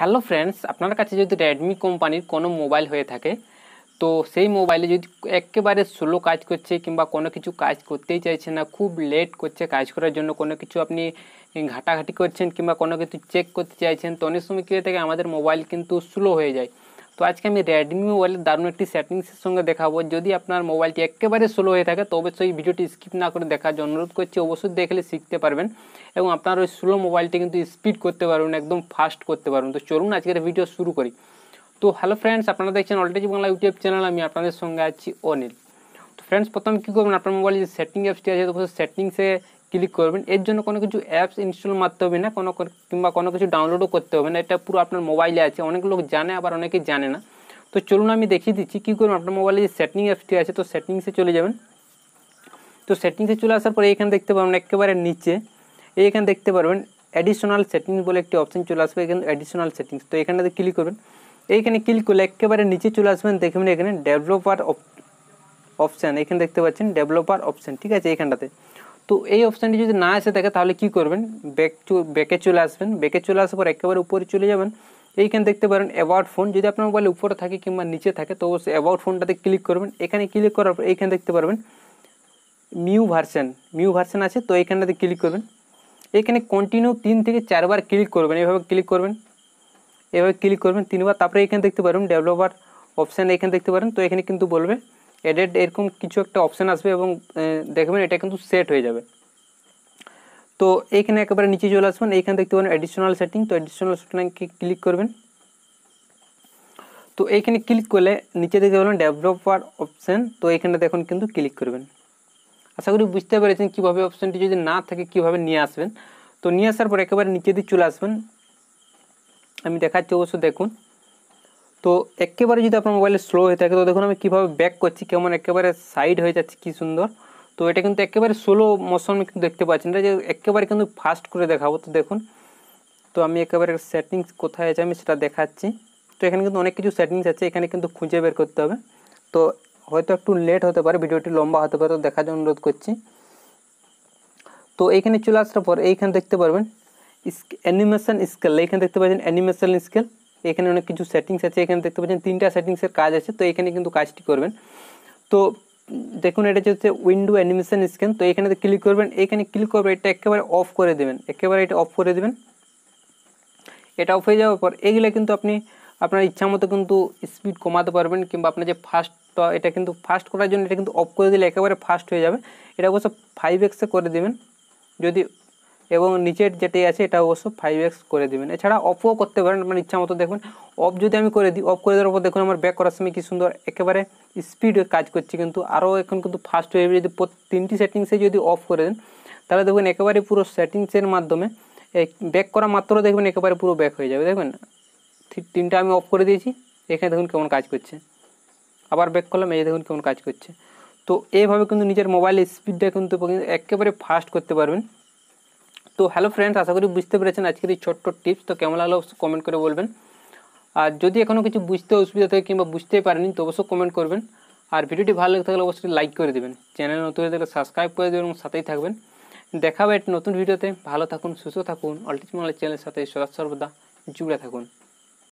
hello friends আপনার কাছে যদি রেডমি কোম্পানির কোনো মোবাইল হয়ে থাকে তো সেই মোবাইলে যদি একেবারে স্লো কাজ করছে কিংবা কোনো কিছু কাজ করতেই চাইছে না খুব লেট করছে কাজ করার জন্য কোনো কিছু আপনি ঘাটাঘাটি করছেন কিংবা কোনো কিছু চেক করতে চাইছেন তো অনেক সময় কী হয়ে থাকে আমাদের মোবাইল কিন্তু স্লো হয়ে যায় তো আজকে আমি রেডমি মোবাইলের দারুণ একটি সেটিংসের সঙ্গে দেখাবো যদি আপনার মোবাইলটি একেবারে স্লো হয়ে থাকে তো অবশ্যই ভিডিওটি স্কিপ না করে দেখার জন্য অনুরোধ করছি অবশ্যই দেখলে শিখতে পারবেন এবং আপনার ওই স্লো মোবাইলটি কিন্তু স্পিড করতে পারবেন একদম ফাস্ট করতে পারবেন তো চলুন আজকের ভিডিও শুরু করি তো হ্যালো ফ্রেন্ডস আপনারা দেখছেন অলটেজ বাংলা ইউটিউব চ্যানেল আমি আপনাদের সঙ্গে আছি অনিল তো ফ্রেন্ডস প্রথম কী করবেন আপনার মোবাইলে যে সেটিং অ্যাপসটি আছে তো সেটিংসে ক্লিক করবেন এর জন্য কোনো কিছু অ্যাপস ইনস্টল মারতে হবে না কোনো কিংবা কোনো কিছু ডাউনলোডও করতে হবে না এটা পুরো আপনার মোবাইলে আছে অনেক লোক জানে আবার অনেকে জানে না তো চলুন আমি দেখিয়ে দিচ্ছি কী করবেন আপনার মোবাইলে যে সেটিং অ্যাপসটি আছে তো সেটিংসে চলে যাবেন তো সেটিংসে চলে আসার পরে এখানে দেখতে পাবেন একেবারে নিচে এইখানে দেখতে পারবেন অ্যাডিশনাল সেটিংস বলে একটি অপশান চলে আসবে এখানে অ্যাডিশনাল সেটিংস তো এখানে ক্লিক করবেন এইখানে ক্লিক করলে একেবারে নিচে চলে আসবেন দেখবেন এখানে ডেভেলপার অপশান এখানে দেখতে পাচ্ছেন ডেভেলপার অপশান ঠিক আছে এখানটাতে তো এই অপশানটি যদি না এসে থাকে তাহলে কি করবেন ব্যাক ব্যাকে চলে আসবেন ব্যাকে চলে আসার পর একেবারে উপরে চলে যাবেন এইখানে দেখতে পারেন অ্যাওয়ার্ড ফোন যদি আপনার মোবাইল উপরে থাকে কিংবা নিচে থাকে তো অবশ্যই অ্যাওয়ার্ড ফোনটাতে ক্লিক করবেন এখানে ক্লিক করার পর এইখানে দেখতে পারবেন মিউ ভার্সান মিউ ভার্সান আছে তো এইখানটাতে ক্লিক করবেন এখানে কন্টিনিউ তিন থেকে চারবার ক্লিক করবেন এভাবে ক্লিক করবেন এভাবে ক্লিক করবেন তিনবার তারপরে এখানে দেখতে পারবেন ডেভেলপার অপশান এখানে দেখতে পারেন তো এখানে কিন্তু বলবে এডেড এরকম কিছু একটা অপশান আসবে এবং দেখবেন এটা কিন্তু সেট হয়ে যাবে তো এইখানে একেবারে নিচে চলে আসবেন এইখানে দেখতে পাবেন অ্যাডিশনাল সেটিং তো অ্যাডিশনাল সেটিংকে ক্লিক করবেন তো এইখানে ক্লিক করলে নিচে দেখতে পাবেন ডেভেলপার অপশান তো এইখানে দেখুন কিন্তু ক্লিক করবেন আশা করি বুঝতে পেরেছেন কীভাবে অপশানটি যদি না থাকে কিভাবে নিয়ে আসবেন তো নিয়ে আসার পর একেবারে নিচে দিয়ে চলে আসবেন আমি দেখাচ্ছি অবশ্য দেখুন তো একেবারে যদি আপনার মোবাইলে স্লো হয়ে থাকে তো দেখুন আমি কীভাবে ব্যাক করছি কেমন একেবারে সাইড হয়ে যাচ্ছে কী সুন্দর তো এটা কিন্তু একেবারে স্লো আমি কিন্তু দেখতে পাচ্ছি না যে একেবারে কিন্তু ফাস্ট করে দেখাবো তো দেখুন তো আমি একেবারে সেটিংস কোথায় আছে আমি সেটা দেখাচ্ছি তো এখানে কিন্তু অনেক কিছু সেটিংস আছে এখানে কিন্তু খুঁজে বের করতে হবে তো হয়তো একটু লেট হতে পারে ভিডিওটি লম্বা হতে পারে তো দেখার জন্য অনুরোধ করছি তো এইখানে চলে আসার পর এইখানে দেখতে পারবেন অ্যানিমেশন স্কেল এইখানে দেখতে পাচ্ছেন অ্যানিমেশন স্কেল এখানে অনেক কিছু সেটিংস আছে এখানে দেখতে পাচ্ছেন তিনটা সেটিংসের কাজ আছে তো এখানে কিন্তু কাজটি করবেন তো দেখুন এটা হচ্ছে উইন্ডো অ্যানিমেশন স্ক্যান তো এখানে ক্লিক করবেন এখানে ক্লিক করবেন এটা একেবারে অফ করে দেবেন একেবারে এটা অফ করে দেবেন এটা অফ হয়ে যাওয়ার পর এগুলো কিন্তু আপনি আপনার ইচ্ছা মতো কিন্তু স্পিড কমাতে পারবেন কিংবা আপনার যে ফাস্ট এটা কিন্তু ফাস্ট করার জন্য এটা কিন্তু অফ করে দিলে একেবারে ফাস্ট হয়ে যাবে এটা অবশ্য ফাইভ এক্সে করে দেবেন যদি এবং নিচের যেটি আছে এটা অবশ্য ফাইভ এক্স করে দেবেন এছাড়া অফও করতে পারেন আপনার ইচ্ছা মতো দেখুন অফ যদি আমি করে দিই অফ করে দেওয়ার পর দেখুন আমার ব্যাক করার সময় কী সুন্দর একেবারে স্পিড কাজ করছে কিন্তু আরও এখন কিন্তু ফাস্ট হয়ে যদি তিনটি সেটিংসে যদি অফ করে দেন তাহলে দেখবেন একেবারে পুরো সেটিংসের মাধ্যমে ব্যাক করা মাত্র দেখবেন একেবারে পুরো ব্যাক হয়ে যাবে দেখবেন তিনটা আমি অফ করে দিয়েছি এখানে দেখুন কেমন কাজ করছে আবার ব্যাক করলাম এই দেখুন কেমন কাজ করছে তো এইভাবে কিন্তু নিজের মোবাইলের স্পিডটা কিন্তু একেবারে ফাস্ট করতে পারবেন তো হ্যালো ফ্রেন্ডস আশা করি বুঝতে পেরেছেন আজকের এই ছোট্ট টিপস তো কেমন লাগলো কমেন্ট করে বলবেন আর যদি এখনও কিছু বুঝতে অসুবিধা থাকে কিংবা বুঝতেই পারেনি তো অবশ্যই কমেন্ট করবেন আর ভিডিওটি ভালো লাগে থাকলে অবশ্যই লাইক করে দেবেন চ্যানেল নতুন হয়ে থাকলে সাবস্ক্রাইব করে দেবেন এবং সাথেই থাকবেন দেখাবে নতুন ভিডিওতে ভালো থাকুন সুস্থ থাকুন অল্টিমেট চ্যানেলের সাথে সদা সর্বদা জুড়ে থাকুন